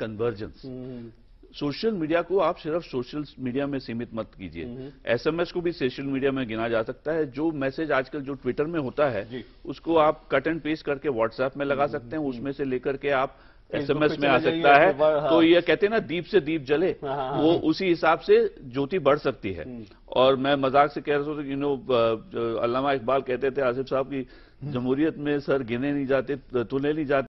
Convergence social media को आप सिर्फ सोशल मीडिया में सीमित मत कीजिए एसएमएस हम्म। को भी सोशल मीडिया में गिना जा सकता है जो मैसेज आजकल जो ट्विटर में होता है उसको आप कट एंड पेस्ट करके व्हाट्सएप में लगा सकते हैं हम्म। उसमें से लेकर के आप एसएमएस में आ सकता है हाँ। तो ये कहते हैं ना दीप से दीप जले हाँ, हाँ, वो उसी हिसाब से ज्योति बढ़ सकती है हम्म। और मैं मजाक से कह रहा था कि नो अल्लामा इकबाल कहते थे आसिफ साहब की जमहूरियत में सर गिने नहीं जाते तुले नहीं जाते